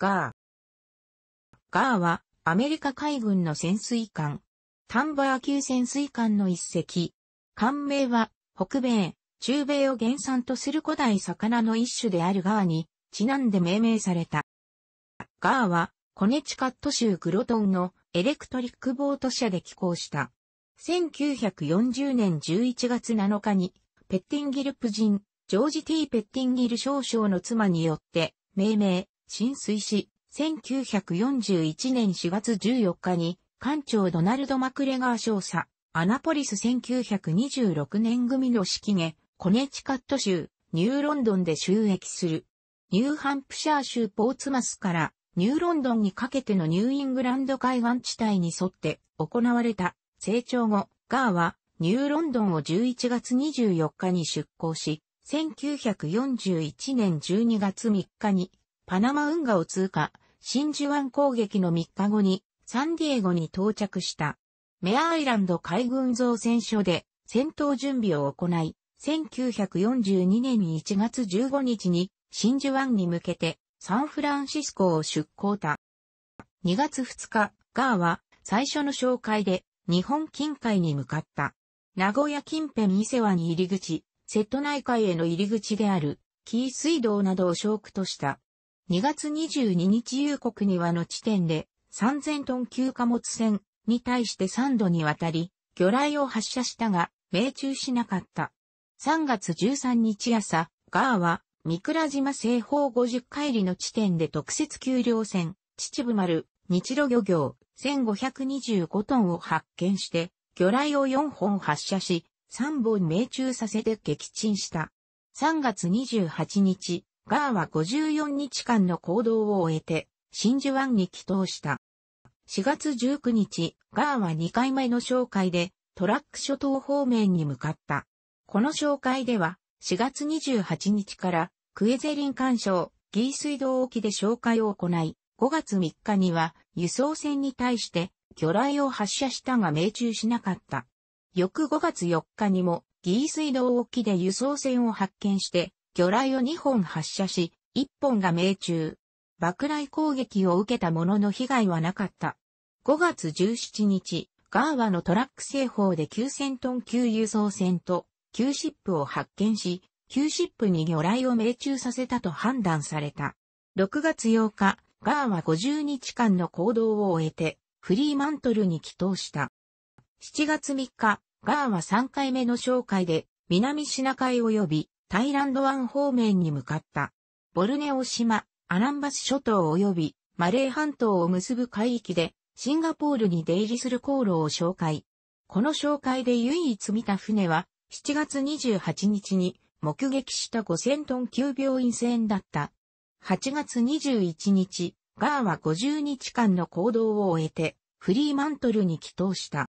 ガー。ガーは、アメリカ海軍の潜水艦。タンバー級潜水艦の一隻。艦名は、北米、中米を原産とする古代魚の一種であるガーに、ちなんで命名された。ガーは、コネチカット州グロトンのエレクトリックボート社で寄港した。1940年11月7日に、ペッティンギル夫人、ジョージ・ T・ ペッティンギル少将の妻によって、命名、浸水し、1941年4月14日に、艦長ドナルド・マクレガー少佐、アナポリス1926年組の式下、コネチカット州、ニューロンドンで収益する。ニューハンプシャー州ポーツマスからニューロンドンにかけてのニューイングランド海岸地帯に沿って行われた成長後、ガーはニューロンドンを11月24日に出港し、1941年12月3日にパナマ運河を通過、真珠湾攻撃の3日後に、サンディエゴに到着した。メアアイランド海軍造船所で戦闘準備を行い、1942年1月15日に真珠湾に向けてサンフランシスコを出港た。2月2日、ガーは最初の紹介で日本近海に向かった。名古屋近辺伊勢湾に入り口、瀬戸内海への入り口である紀伊水道などをショークとした2月22日夕刻にはの地点で3000トン級貨物船に対して3度にわたり魚雷を発射したが命中しなかった。3月13日朝、ガーは三倉島西方50海里の地点で特設給料船、秩父丸、日露漁業、1525トンを発見して、魚雷を4本発射し、3本命中させて撃沈した。3月28日、ガーは54日間の行動を終えて、真珠湾に帰投した。4月19日、ガーは2回目の紹介で、トラック諸島方面に向かった。この紹介では、4月28日から、クエゼリン干渉、ギー水道沖で紹介を行い、5月3日には、輸送船に対して、魚雷を発射したが命中しなかった。翌5月4日にも、ギー水道沖で輸送船を発見して、魚雷を2本発射し、1本が命中。爆雷攻撃を受けたものの被害はなかった。5月17日、ガーワのトラック製法で9000トン級輸送船と、旧シップを発見し、旧シップに魚雷を命中させたと判断された。6月8日、ガーは50日間の行動を終えて、フリーマントルに帰投した。7月3日、ガーは3回目の紹介で、南シナ海及びタイランド湾方面に向かった。ボルネオ島、アランバス諸島及びマレー半島を結ぶ海域でシンガポールに出入りする航路を紹介。この紹介で唯一見た船は7月28日に目撃した5000トン級病院船だった。8月21日、ガーは50日間の行動を終えてフリーマントルに帰投した。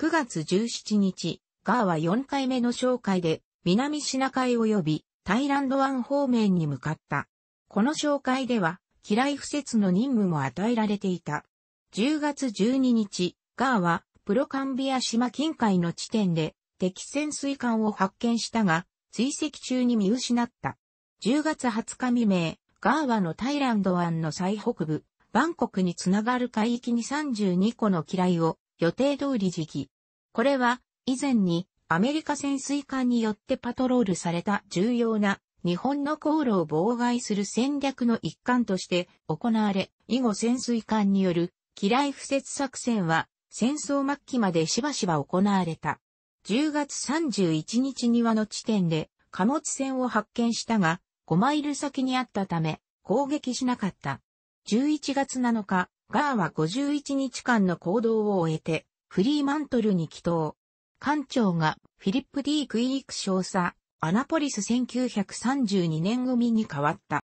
9月17日、ガーは4回目の紹介で南シナ海及びタイランド湾方面に向かった。この紹介では、機雷不設の任務も与えられていた。10月12日、ガーは、プロカンビア島近海の地点で、敵潜水艦を発見したが、追跡中に見失った。10月20日未明、ガーワのタイランド湾の最北部、バンコクにつながる海域に32個の機雷を予定通り時期。これは以前にアメリカ潜水艦によってパトロールされた重要な日本の航路を妨害する戦略の一環として行われ、以後潜水艦による機雷不設作戦は戦争末期までしばしば行われた。10月31日にはの地点で貨物船を発見したが5マイル先にあったため攻撃しなかった。11月7日、ガーは51日間の行動を終えてフリーマントルに帰投。艦長がフィリップ D・ クイーク少佐、アナポリス1932年組に変わった。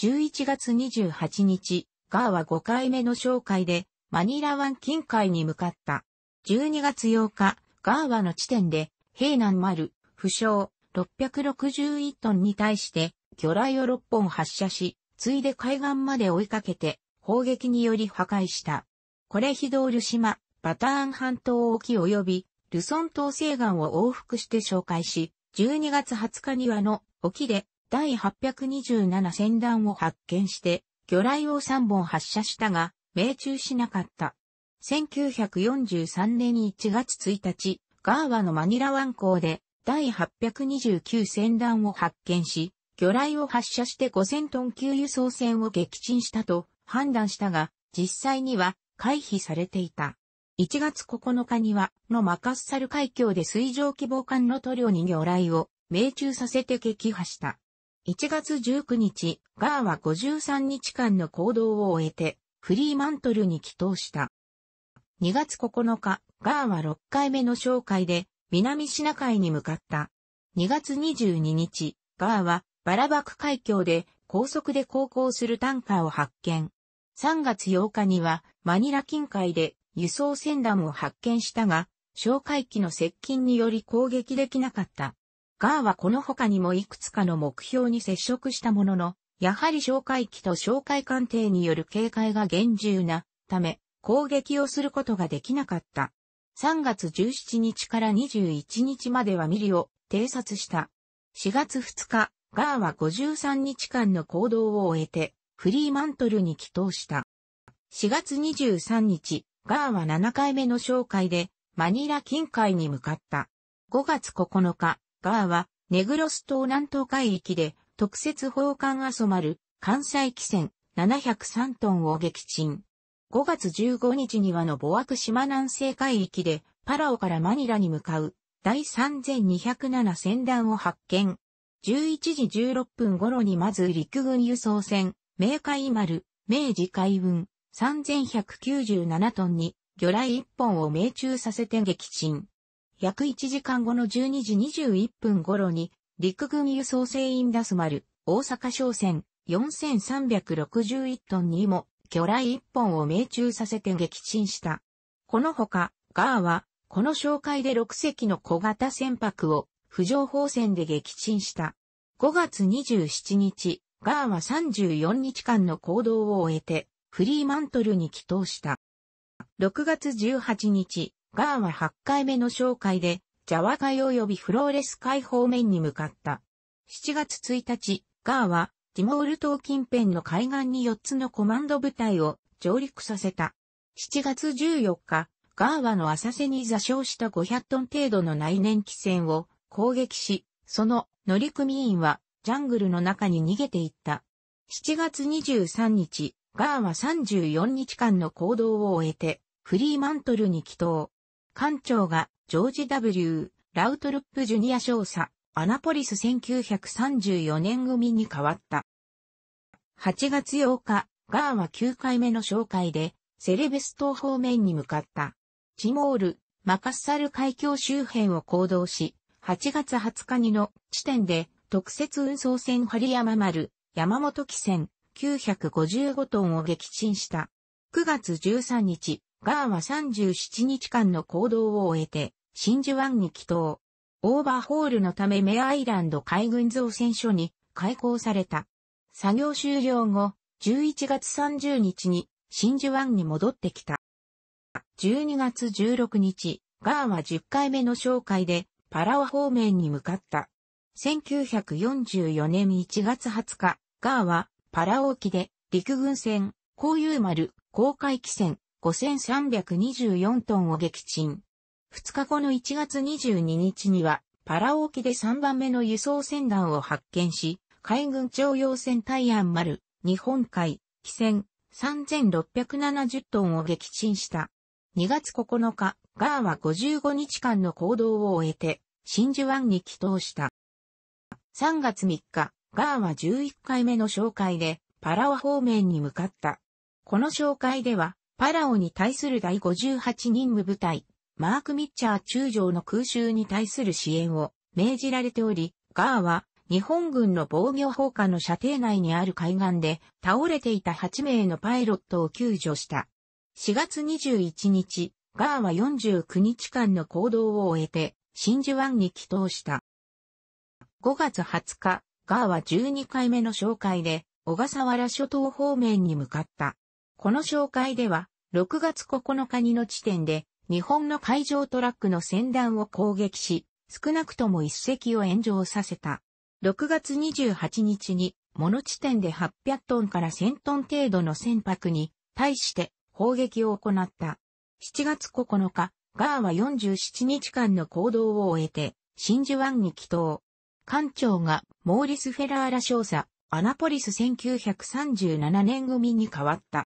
11月28日、ガーは5回目の紹介で、マニラ湾近海に向かった。12月8日、ガーはの地点で、平南丸、負傷、661トンに対して、魚雷を6本発射し、ついで海岸まで追いかけて、砲撃により破壊した。これヒドール島、バターン半島沖及び、ルソン島西岸を往復して紹介し、12月20日にはの沖で第827船団を発見して、魚雷を3本発射したが、命中しなかった。1943年1月1日、ガーワのマニラ湾港で第829船団を発見し、魚雷を発射して5000トン級輸送船を撃沈したと判断したが、実際には回避されていた。1月9日には、のマカッサル海峡で水上希望艦の塗料に魚雷を命中させて撃破した。1月19日、ガーは53日間の行動を終えて、フリーマントルに帰投した。2月9日、ガーは6回目の紹介で、南シナ海に向かった。2月22日、ガーはバラバク海峡で高速で航行するタンカーを発見。3月8日にはマニラ近海で輸送船団を発見したが、哨戒機の接近により攻撃できなかった。ガーはこの他にもいくつかの目標に接触したものの、やはり哨戒機と哨戒艦艇による警戒が厳重なため、攻撃をすることができなかった。3月17日から21日まではミリを偵察した。4月2日、ガーは53日間の行動を終えて、フリーマントルに帰投した。4月23日、ガーは7回目の紹介で、マニラ近海に向かった。5月9日、ガーは、ネグロス島南東海域で、特設砲艦あそまる、関西汽船703トンを撃沈。5月15日にはの母ク島南西海域で、パラオからマニラに向かう、第3207船団を発見。11時16分頃にまず陸軍輸送船、明海丸、明治海運、3197トンに魚雷1本を命中させて撃沈。約1時間後の12時21分頃に陸軍輸送船員ダスマル大阪商船4361トンにも魚雷1本を命中させて撃沈した。このほか、ガーは、この紹介で6隻の小型船舶を浮上砲船で撃沈した。5月27日、ガーは34日間の行動を終えて、フリーマントルに帰投した。6月18日、ガーは8回目の紹介で、ジャワ海及びフローレス海方面に向かった。7月1日、ガーは、ティモール島近辺の海岸に4つのコマンド部隊を上陸させた。7月14日、ガーワの浅瀬に座礁した500トン程度の内燃機船を攻撃し、その乗組員はジャングルの中に逃げていった。7月23日、ガーは34日間の行動を終えて、フリーマントルに帰投。艦長が、ジョージ W. ラウトルップジュニア少佐、アナポリス1934年組に変わった。8月8日、ガーは9回目の紹介で、セレベス島方面に向かった。チモール、マカッサル海峡周辺を行動し、8月20日にの地点で、特設運送船針山丸、山本汽船、955トンを撃沈した。9月13日、ガーは37日間の行動を終えて、真珠湾に帰島。オーバーホールのためメアイランド海軍造船所に開港された。作業終了後、11月30日に真珠湾に戻ってきた。12月16日、ガーは10回目の紹介でパラオ方面に向かった。1944年1月20日、ガーはパラ沖で、陸軍船、高有丸、航海機船、5324トンを撃沈。2日後の1月22日には、パラ沖で3番目の輸送船団を発見し、海軍徴用船大安丸、日本海、機船、3670トンを撃沈した。2月9日、ガーは55日間の行動を終えて、真珠湾に帰投した。3月3日、ガーは11回目の紹介で、パラオ方面に向かった。この紹介では、パラオに対する第58任務部隊、マーク・ミッチャー中将の空襲に対する支援を命じられており、ガーは日本軍の防御砲火の射程内にある海岸で倒れていた8名のパイロットを救助した。4月21日、ガーは49日間の行動を終えて真珠湾に帰投した。5月20日、ガーは12回目の紹介で、小笠原諸島方面に向かった。この紹介では、6月9日にの地点で、日本の海上トラックの船団を攻撃し、少なくとも一隻を炎上させた。6月28日に、モノ地点で800トンから1000トン程度の船舶に対して砲撃を行った。7月9日、ガーは47日間の行動を終えて、真珠湾に帰島。館長がモーリス・フェラーラ少佐、アナポリス1937年組に変わった。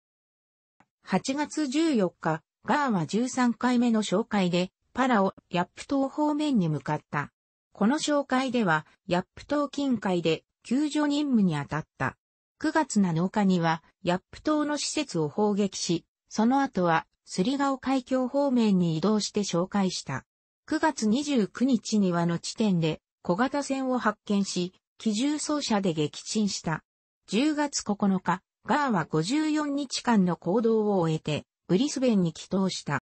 8月14日、ガーは13回目の紹介で、パラオ、ヤップ島方面に向かった。この紹介では、ヤップ島近海で救助任務に当たった。9月7日には、ヤップ島の施設を砲撃し、その後は、スリガオ海峡方面に移動して紹介した。9月29日にはの地点で、小型船を発見し、機銃走者で撃沈した。10月9日、ガーは54日間の行動を終えて、ブリスベンに帰投した。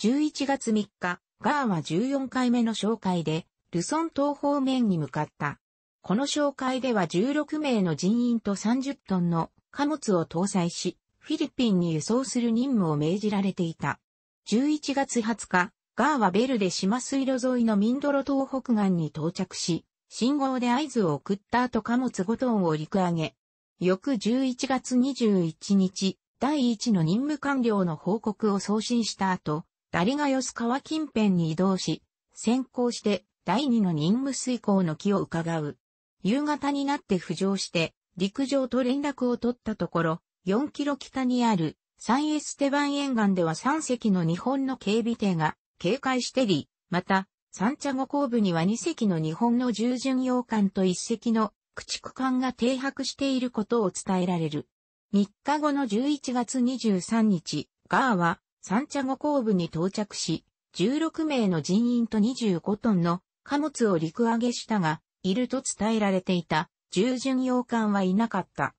11月3日、ガーは14回目の紹介で、ルソン島方面に向かった。この紹介では16名の人員と30トンの貨物を搭載し、フィリピンに輸送する任務を命じられていた。11月20日、ガーはベルで島水路沿いのミンドロ島北岸に到着し、信号で合図を送った後貨物5トンを陸揚げ。翌11月21日、第1の任務官僚の報告を送信した後、ダリガヨス川近辺に移動し、先行して第2の任務遂行の木を伺う。夕方になって浮上して、陸上と連絡を取ったところ、4キロ北にあるサンエステバン沿岸では3隻の日本の警備艇が警戒してり、また、三茶ゴ後部には2隻の日本の従順洋艦と1隻の駆逐艦が停泊していることを伝えられる。3日後の11月23日、ガーは三茶ゴ後部に到着し、16名の人員と25トンの貨物を陸揚げしたが、いると伝えられていた従順洋艦はいなかった。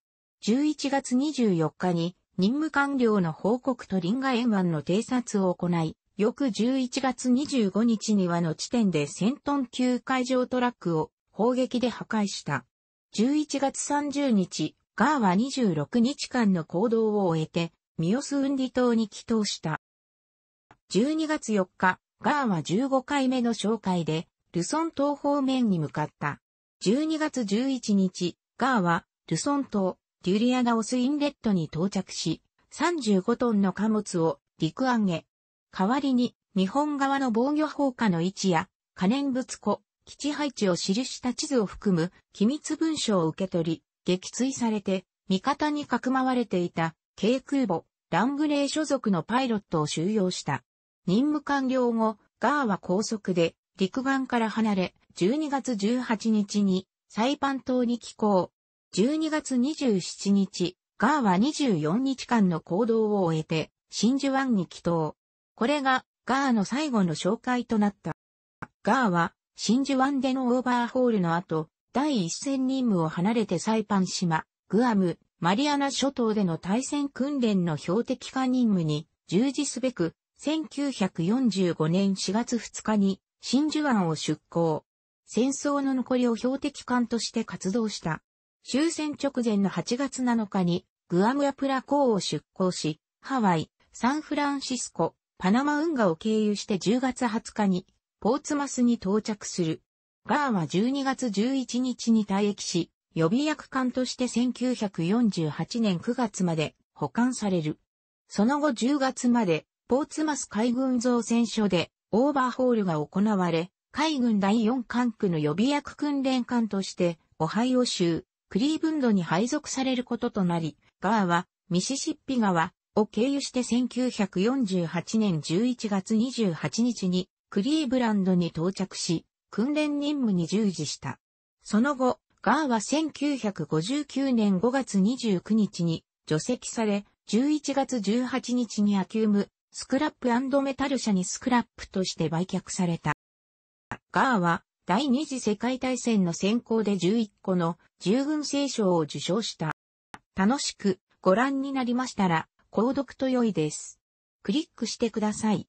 11月24日に任務官僚の報告とリンガ沿岸の偵察を行い、翌11月25日にはの地点で1000トン級海上トラックを砲撃で破壊した。11月30日、ガーは26日間の行動を終えて、ミオスウンディ島に帰島した。12月4日、ガーは15回目の紹介で、ルソン島方面に向かった。12月11日、ガーは、ルソン島、デュリアナオスインレットに到着し、35トンの貨物を陸揚げ、代わりに、日本側の防御砲火の位置や、可燃物庫、基地配置を記した地図を含む機密文書を受け取り、撃墜されて、味方にかくまわれていた、軽空母、ラングレー所属のパイロットを収容した。任務完了後、ガーは高速で、陸岸から離れ、12月18日に、サイパン島に寄港。12月27日、ガーは24日間の行動を終えて、真珠湾に帰島。これがガーの最後の紹介となった。ガーは真珠湾でのオーバーホールの後、第一戦任務を離れてサイパン島、グアム、マリアナ諸島での対戦訓練の標的化任務に従事すべく、1945年4月2日に真珠湾を出港。戦争の残りを標的艦として活動した。終戦直前の8月7日にグアムアプラ港を出港し、ハワイ、サンフランシスコ、パナマ運河を経由して10月20日に、ポーツマスに到着する。ガーは12月11日に退役し、予備役艦として1948年9月まで保管される。その後10月まで、ポーツマス海軍造船所でオーバーホールが行われ、海軍第4艦区の予備役訓練艦として、オハイオ州、クリーブンドに配属されることとなり、ガーは、ミシシッピ川、を経由して1948年11月28日にクリーブランドに到着し、訓練任務に従事した。その後、ガーは1959年5月29日に除籍され、11月18日にアキューム、スクラップメタル社にスクラップとして売却された。ガーは第二次世界大戦の先行で11個の従軍聖賞を受賞した。楽しくご覧になりましたら、購読と良いです。クリックしてください。